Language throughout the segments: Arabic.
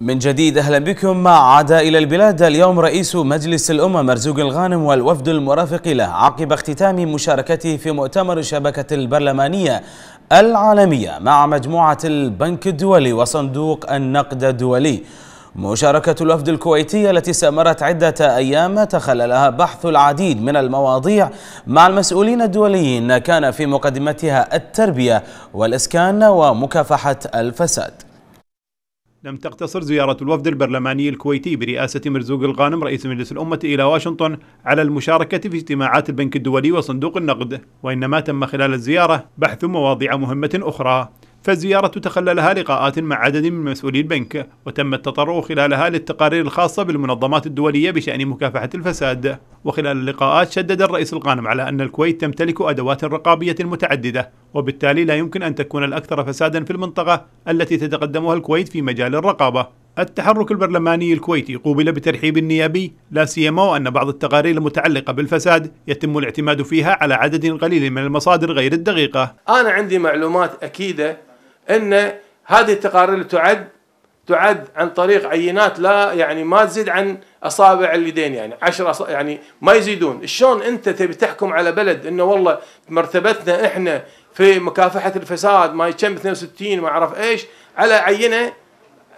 من جديد أهلا بكم مع عاد إلى البلاد اليوم رئيس مجلس الأمة مرزوق الغانم والوفد المرافق له عقب اختتام مشاركته في مؤتمر الشبكة البرلمانية العالمية مع مجموعة البنك الدولي وصندوق النقد الدولي مشاركة الوفد الكويتي التي استمرت عدة أيام تخللها بحث العديد من المواضيع مع المسؤولين الدوليين كان في مقدمتها التربية والإسكان ومكافحة الفساد لم تقتصر زيارة الوفد البرلماني الكويتي برئاسة مرزوق الغانم رئيس مجلس الأمة إلى واشنطن على المشاركة في اجتماعات البنك الدولي وصندوق النقد، وإنما تم خلال الزيارة بحث مواضيع مهمة أخرى، فالزيارة تخللها لقاءات مع عدد من مسؤولي البنك، وتم التطرق خلالها للتقارير الخاصة بالمنظمات الدولية بشأن مكافحة الفساد، وخلال اللقاءات شدد الرئيس الغانم على أن الكويت تمتلك أدوات رقابية متعددة وبالتالي لا يمكن أن تكون الأكثر فسادا في المنطقة التي تتقدمها الكويت في مجال الرقابة التحرك البرلماني الكويتي قوبل بترحيب نيابي لا سيما وأن بعض التقارير المتعلقة بالفساد يتم الاعتماد فيها على عدد قليل من المصادر غير الدقيقة أنا عندي معلومات أكيدة أن هذه التقارير تعد تعد عن طريق عينات لا يعني ما تزيد عن اصابع اليدين يعني 10 يعني ما يزيدون شلون انت تبي تحكم على بلد انه والله مرتبتنا احنا في مكافحه الفساد ما كم 62 ما اعرف ايش على عينه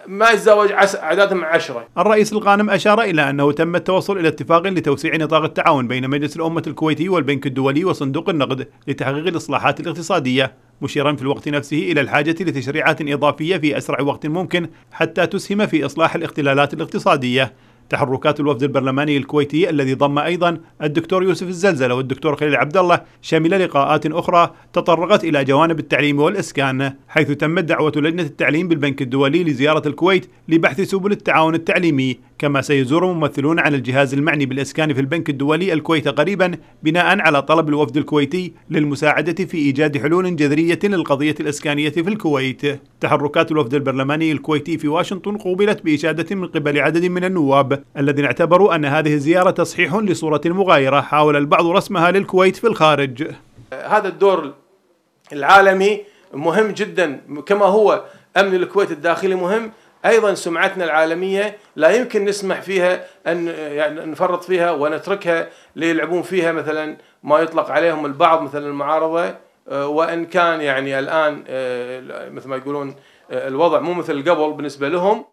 ما يتزوج عددهم عشرة الرئيس الغانم أشار إلى أنه تم التوصل إلى اتفاق لتوسيع نطاق التعاون بين مجلس الأمة الكويتي والبنك الدولي وصندوق النقد لتحقيق الإصلاحات الاقتصادية مشيرا في الوقت نفسه إلى الحاجة لتشريعات إضافية في أسرع وقت ممكن حتى تسهم في إصلاح الاختلالات الاقتصادية تحركات الوفد البرلماني الكويتي الذي ضم أيضا الدكتور يوسف الزلزلة والدكتور خليل عبد الله شمل لقاءات أخرى تطرقت إلى جوانب التعليم والإسكان حيث تمت دعوة لجنة التعليم بالبنك الدولي لزيارة الكويت لبحث سبل التعاون التعليمي كما سيزور ممثلون عن الجهاز المعني بالإسكان في البنك الدولي الكويت قريبا بناء على طلب الوفد الكويتي للمساعدة في إيجاد حلول جذرية للقضية الإسكانية في الكويت تحركات الوفد البرلماني الكويتي في واشنطن قوبلت بإشادة من قبل عدد من النواب الذين اعتبروا أن هذه الزيارة تصحيح لصورة مغايرة حاول البعض رسمها للكويت في الخارج هذا الدور العالمي مهم جدا كما هو أمن الكويت الداخلي مهم أيضا سمعتنا العالمية لا يمكن نسمح فيها أن يعني نفرط فيها ونتركها ليلعبون فيها مثلا ما يطلق عليهم البعض مثلا المعارضة آه، وإن كان يعني الآن آه، مثل ما يقولون آه، الوضع مو مثل قبل بالنسبة لهم